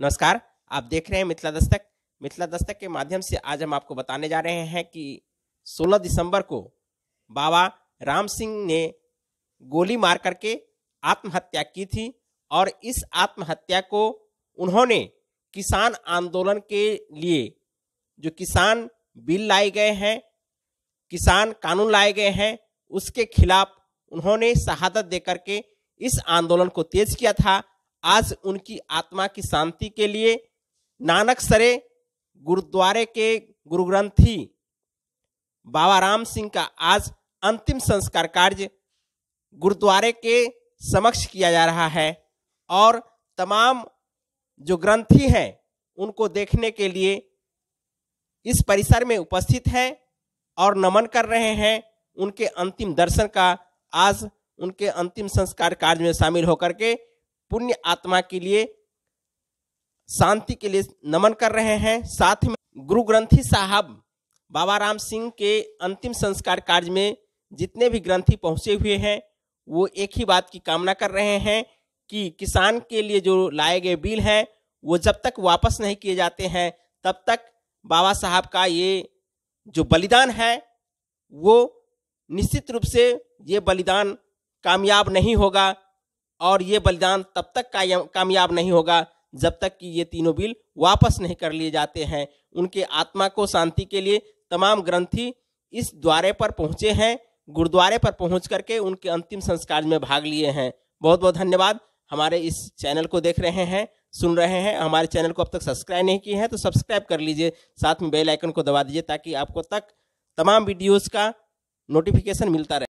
नमस्कार आप देख रहे हैं मिथिला दस्तक मिथिला दस्तक के माध्यम से आज हम आपको बताने जा रहे हैं कि 16 दिसंबर को बाबा राम सिंह ने गोली मार करके आत्महत्या की थी और इस आत्महत्या को उन्होंने किसान आंदोलन के लिए जो किसान बिल लाए गए हैं किसान कानून लाए गए हैं उसके खिलाफ उन्होंने शहादत देकर के इस आंदोलन को तेज किया था आज उनकी आत्मा की शांति के लिए नानक सरे गुरुद्वारे के गुरु ग्रंथी बाबा राम सिंह का आज अंतिम संस्कार कार्य गुरुद्वारे के समक्ष किया जा रहा है और तमाम जो ग्रंथी हैं उनको देखने के लिए इस परिसर में उपस्थित हैं और नमन कर रहे हैं उनके अंतिम दर्शन का आज उनके अंतिम संस्कार कार्य में शामिल होकर के पुण्य आत्मा के लिए शांति के लिए नमन कर रहे हैं साथ में गुरु ग्रंथी साहब बाबा राम सिंह के अंतिम संस्कार कार्य में जितने भी ग्रंथी पहुंचे हुए हैं वो एक ही बात की कामना कर रहे हैं कि किसान के लिए जो लाए गए बिल हैं वो जब तक वापस नहीं किए जाते हैं तब तक बाबा साहब का ये जो बलिदान है वो निश्चित रूप से ये बलिदान कामयाब नहीं होगा और ये बलिदान तब तक कामयाब नहीं होगा जब तक कि ये तीनों बिल वापस नहीं कर लिए जाते हैं उनके आत्मा को शांति के लिए तमाम ग्रंथी इस द्वारे पर पहुंचे हैं गुरुद्वारे पर पहुंच करके उनके अंतिम संस्कार में भाग लिए हैं बहुत बहुत धन्यवाद हमारे इस चैनल को देख रहे हैं सुन रहे हैं हमारे चैनल को अब तक सब्सक्राइब नहीं किए हैं तो सब्सक्राइब कर लीजिए साथ में बेल आइकन को दबा दीजिए ताकि आपको तक तमाम वीडियोस का नोटिफिकेशन मिलता रहे